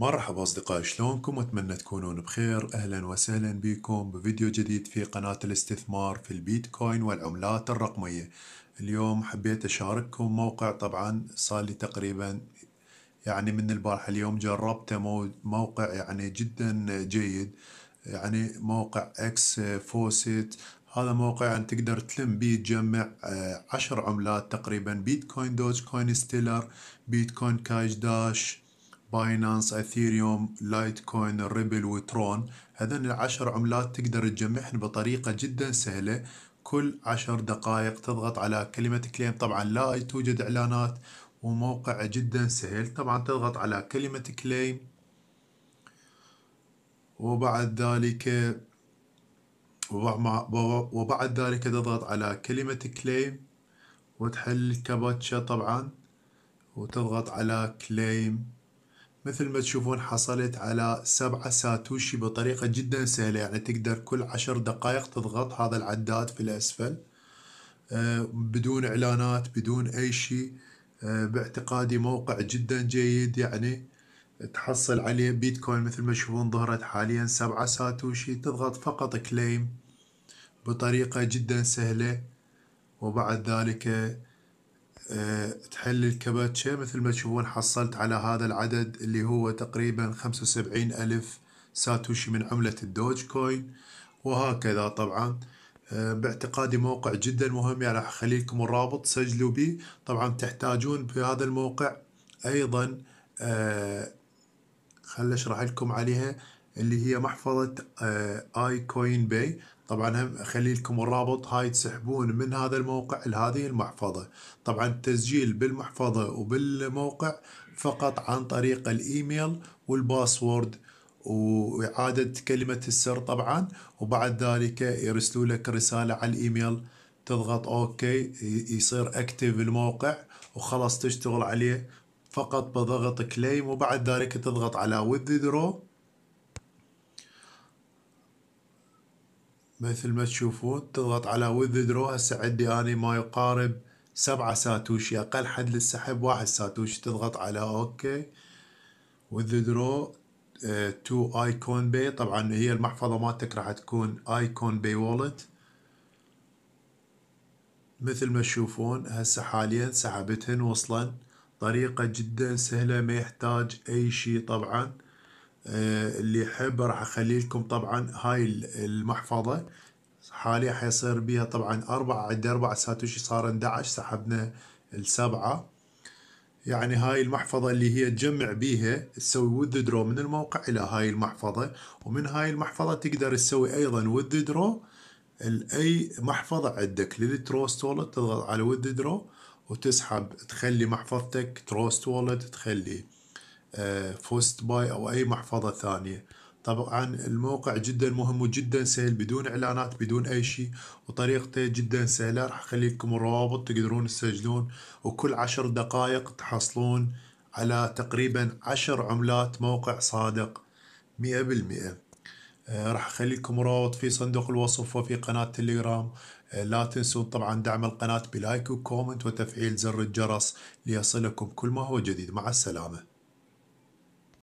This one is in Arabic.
مرحبا أصدقائي شلونكم أتمنى تكونون بخير أهلا وسهلا بكم بفيديو جديد في قناة الاستثمار في البيتكوين والعملات الرقمية اليوم حبيت أشارككم موقع طبعا صار لي تقريبا يعني من البارحة اليوم جربته موقع يعني جدا جيد يعني موقع اكس فوسيت هذا موقع أن يعني تقدر تلم بيه تجمع آه، عشر عملات تقريبا بيتكوين دوج كوين ستيلر بيتكوين كاش داش باينانس اثيريوم لايت كوين ريبل وترون هذين العشر عملات تقدر تجمعهن بطريقة جدا سهلة كل عشر دقائق تضغط على كلمة كليم طبعا لا توجد اعلانات وموقع جدا سهل طبعا تضغط على كلمة كليم وبعد ذلك وبعد ذلك تضغط على كلمة كليم وتحل الكابتشا طبعا وتضغط على كليم مثل ما تشوفون حصلت على سبعة ساتوشي بطريقة جدا سهلة يعني تقدر كل عشر دقائق تضغط هذا العداد في الأسفل آه، بدون إعلانات بدون أي شيء آه، باعتقادي موقع جدا جيد يعني تحصل عليه بيتكوين مثل ما تشوفون ظهرت حاليا سبعة ساتوشي تضغط فقط كليم بطريقة جدا سهلة وبعد ذلك آه، تحل الكباتشة مثل ما تشوفون حصلت على هذا العدد اللي هو تقريبا 75 ألف ساتوشي من عملة الدوج كوين وهكذا طبعا آه، باعتقادي موقع جدا مهم يعني راح اخلي لكم الرابط سجلوا به طبعا تحتاجون في هذا الموقع ايضا آه، خل اشرح لكم عليها اللي هي محفظة اي كوين باي طبعا هم اخلي لكم الرابط هاي تسحبون من هذا الموقع لهذه المحفظة طبعا التسجيل بالمحفظة وبالموقع فقط عن طريق الايميل والباسورد وإعادة كلمة السر طبعا وبعد ذلك يرسلوا لك رسالة على الإيميل تضغط أوكي يصير أكتف الموقع وخلاص تشتغل عليه فقط بضغط كليم وبعد ذلك تضغط على درو مثل ما تشوفون تضغط على درو هسه عندي اني ما يقارب سبعة ساتوشي اقل حد للسحب واحد ساتوشي تضغط على اوكي وذ درو تو ايكون باي طبعا هي المحفظة مالتك راح تكون ايكون باي وولت مثل ما تشوفون هسه حاليا سحبتهن وصلن طريقة جدا سهلة ما يحتاج اي شي طبعا آه، اللي يحب راح اخلي لكم طبعا هاي المحفظه حاليا حيصير بيها طبعا اربع عد اربع ساتوشي صار 11 سحبنا السبعه يعني هاي المحفظة اللي هي تجمع بيها تسوي درو من الموقع إلى هاي المحفظة ومن هاي المحفظة تقدر تسوي أيضا درو لأي محفظة عندك للتروست وولت تضغط على درو وتسحب تخلي محفظتك تروست وولت تخلي آه، فوست باي او اي محفظه ثانيه طبعا الموقع جدا مهم وجدا سهل بدون اعلانات بدون اي شيء وطريقته جدا سهله راح اخلي لكم الروابط تقدرون تسجلون وكل عشر دقائق تحصلون على تقريبا عشر عملات موقع صادق مئة بالمئة آه، راح اخلي لكم روابط في صندوق الوصف وفي قناة تليجرام آه، لا تنسون طبعا دعم القناة بلايك وكومنت وتفعيل زر الجرس ليصلكم كل ما هو جديد مع السلامة